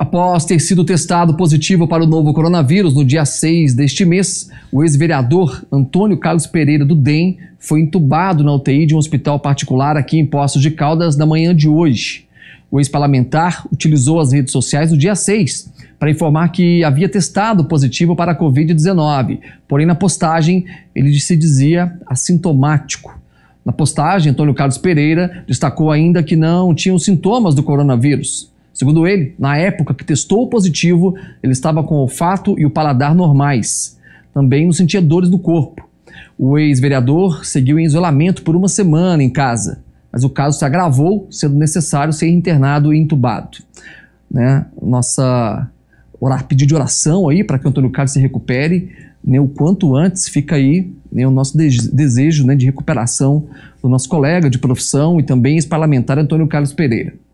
Após ter sido testado positivo para o novo coronavírus no dia 6 deste mês, o ex-vereador Antônio Carlos Pereira do DEM foi entubado na UTI de um hospital particular aqui em Poços de Caldas na manhã de hoje. O ex-parlamentar utilizou as redes sociais no dia 6 para informar que havia testado positivo para a Covid-19, porém, na postagem, ele se dizia assintomático. Na postagem, Antônio Carlos Pereira destacou ainda que não tinham sintomas do coronavírus. Segundo ele, na época que testou positivo, ele estava com o olfato e o paladar normais. Também não sentia dores do corpo. O ex-vereador seguiu em isolamento por uma semana em casa, mas o caso se agravou, sendo necessário ser internado e entubado. Né? Nossa orar, pedido de oração aí para que o Antônio Carlos se recupere, né, o quanto antes fica aí né, o nosso de desejo né, de recuperação do nosso colega de profissão e também ex-parlamentar Antônio Carlos Pereira.